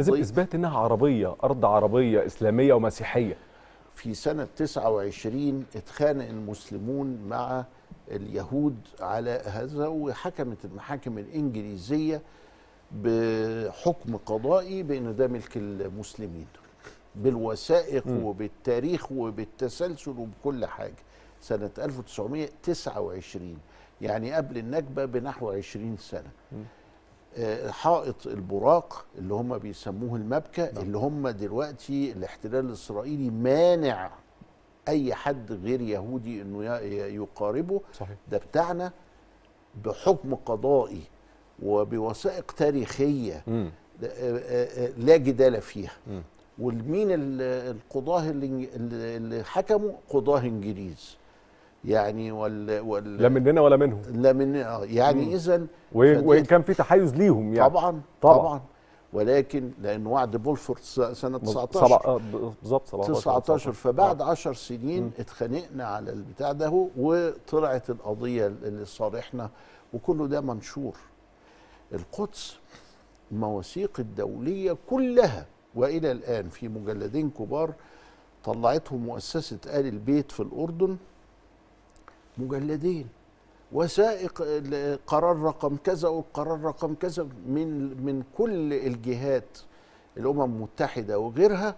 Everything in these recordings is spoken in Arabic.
لازم طيب. اثبات انها عربيه ارض عربيه اسلاميه ومسيحيه في سنه 29 اتخانق المسلمون مع اليهود على هذا وحكمت المحاكم الانجليزيه بحكم قضائي بان ده ملك المسلمين بالوثائق م. وبالتاريخ وبالتسلسل وبكل حاجه سنه 1929 يعني قبل النكبه بنحو 20 سنه م. حائط البراق اللي هم بيسموه المبكى نعم. اللي هم دلوقتي الاحتلال الاسرائيلي مانع اي حد غير يهودي انه يقاربه صحيح. ده بتاعنا بحكم قضائي وبوثائق تاريخيه م. آه، آه، آه، لا جدال فيها م. والمين القضاه اللي حكموا قضاه انجليز يعني وال, وال لا مننا ولا منهم لا من اه يعني اذا وان كان في تحيز ليهم يعني طبعا طبعا, طبعا ولكن لان وعد بولفورد سنه 19 بالظبط 19 فبعد 10 آه. سنين اتخانقنا على البتاع ده وطلعت القضيه اللي صارحنا وكله ده منشور القدس المواثيق الدوليه كلها والى الان في مجلدين كبار طلعتهم مؤسسه ال البيت في الاردن مجلدين وثائق قرار رقم كذا والقرار رقم كذا من من كل الجهات الامم المتحده وغيرها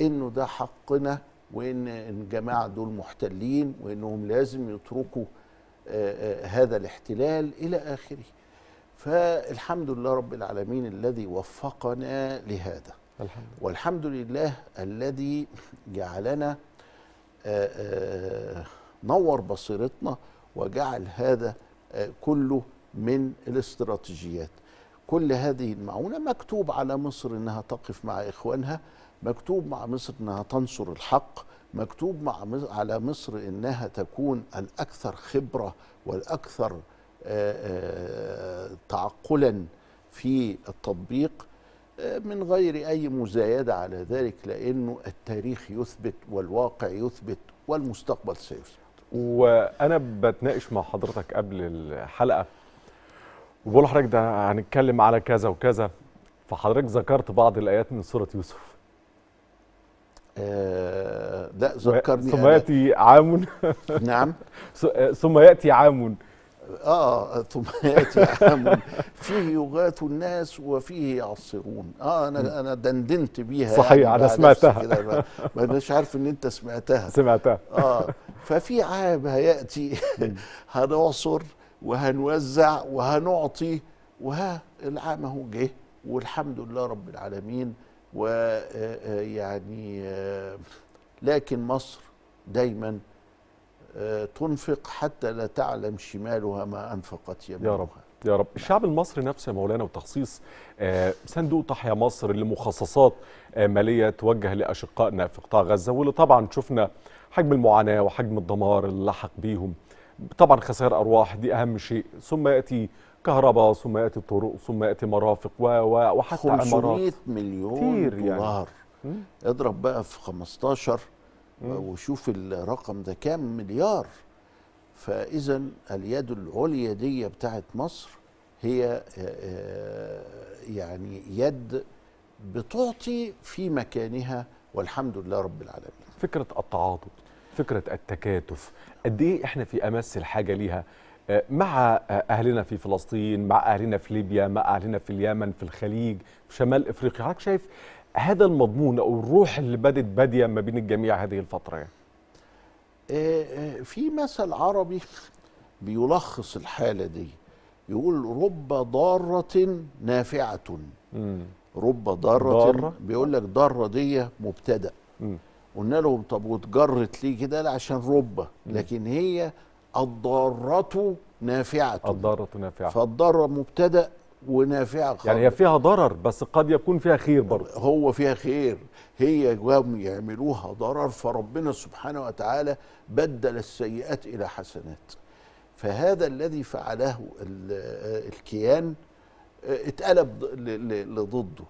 انه ده حقنا وان الجماعه دول محتلين وانهم لازم يتركوا آه، آه، هذا الاحتلال الى اخره فالحمد لله رب العالمين الذي وفقنا لهذا الحمد لله. والحمد لله الذي جعلنا آآ آه، آآ نور بصيرتنا وجعل هذا آه، كله من الاستراتيجيات كل هذه المعونة مكتوب على مصر أنها تقف مع إخوانها مكتوب مع مصر أنها تنصر الحق مكتوب مع على مصر أنها تكون الأكثر خبرة والأكثر آه، آه، تعقلا في التطبيق من غير أي مزايدة على ذلك لأنه التاريخ يثبت والواقع يثبت والمستقبل سيثبت وانا بتناقش مع حضرتك قبل الحلقه وبقول لحضرتك ده هنتكلم على كذا وكذا فحضرتك ذكرت بعض الايات من سوره يوسف آه لا ذكرني ثم ياتي عام نعم ثم ياتي عام اه ثم ياتي عام فيه يغاث الناس وفيه يعصرون اه انا انا دندنت بيها صحيح يعني انا سمعتها ما مش عارف ان انت سمعتها سمعتها اه ففي عام هياتي هنعصر وهنوزع وهنعطي وها العام اهو جه والحمد لله رب العالمين ويعني آه، آه، آه، لكن مصر دايما آه، تنفق حتى لا تعلم شمالها ما أنفقت يمينها يا رب يا رب الشعب المصري نفسه يا مولانا وتخصيص آه، صندوق تحيا مصر لمخصصات آه، مالية توجه لأشقائنا في قطاع غزة واللي طبعا شفنا حجم المعاناة وحجم الدمار اللي لحق بيهم طبعا خسائر أرواح دي أهم شيء ثم يأتي كهرباء ثم يأتي طرق ثم يأتي مرافق و... و... وحتى 500 عمارات مليون يعني. دولار يعني. اضرب بقى في 15 آه، وشوف الرقم ده كام مليار فاذا اليد العليا دي بتاعت مصر هي آه، آه، يعني يد بتعطي في مكانها والحمد لله رب العالمين فكره التعاطف فكره التكاتف قد ايه احنا في امس الحاجه ليها مع اهلنا في فلسطين مع اهلنا في ليبيا مع اهلنا في اليمن في الخليج في شمال افريقيا حضرتك شايف هذا المضمون او الروح اللي بدت باديه ما بين الجميع هذه الفتره يعني. في مثل عربي بيلخص الحاله دي يقول رب ضاره نافعه رب ضاره ضارة. بيقول لك ضاره دي مبتدا قلنا لهم طب واتجرت ليه كده لا عشان رب لكن هي الضارة نافعة الضارة نافعة فالضارة مبتدأ ونافعه خالص. يعني هي فيها ضرر بس قد يكون فيها خير برضه هو فيها خير هي جم يعملوها ضرر فربنا سبحانه وتعالى بدل السيئات الى حسنات فهذا الذي فعله الكيان آه، اتقلب لضده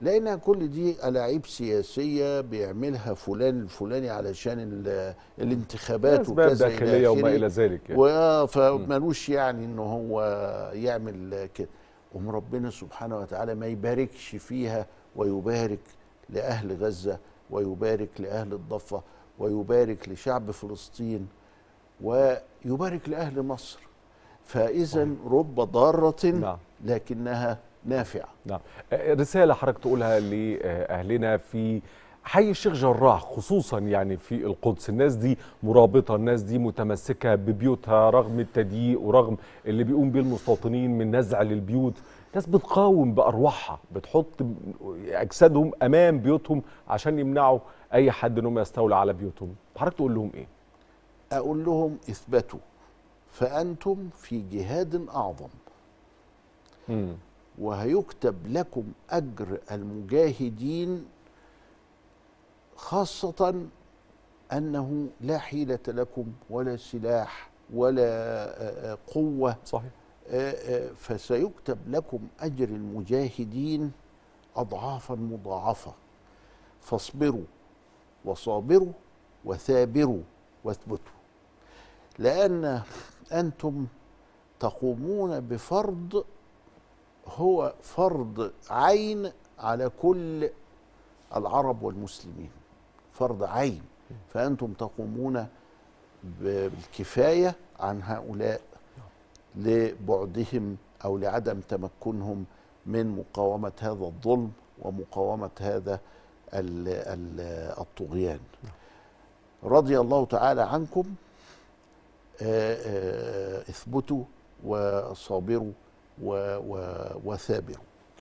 لانها كل دي ألاعيب سياسيه بيعملها فلان الفلاني علشان الانتخابات وكذا داخليه وما الى ذلك يعني. فمالوش يعني ان هو يعمل كده ربنا سبحانه وتعالى ما يباركش فيها ويبارك لأهل غزة ويبارك لأهل الضفة ويبارك لشعب فلسطين ويبارك لأهل مصر فإذا رب ضارة نعم. لكنها نافعة نعم آه، رسالة حضرتك تقولها لأهلنا في حي الشيخ جراح خصوصا يعني في القدس الناس دي مرابطه الناس دي متمسكه ببيوتها رغم التضييق ورغم اللي بيقوم به المستوطنين من نزع للبيوت ناس بتقاوم بارواحها بتحط اجسادهم امام بيوتهم عشان يمنعوا اي حد انهم يستولى على بيوتهم حضرتك تقول لهم ايه اقول لهم اثبتوا فانتم في جهاد اعظم امم وهيكتب لكم اجر المجاهدين خاصة أنه لا حيلة لكم ولا سلاح ولا آه، آه، قوة صحيح آه، فسيكتب لكم أجر المجاهدين أضعافا مضاعفة فاصبروا وصابروا وثابروا واثبتوا لأن أنتم تقومون بفرض هو فرض عين على كل العرب والمسلمين فرض عين فأنتم تقومون بالكفاية عن هؤلاء لبعدهم أو لعدم تمكنهم من مقاومة هذا الظلم ومقاومة هذا الطغيان رضي الله تعالى عنكم اثبتوا وصابروا وثابروا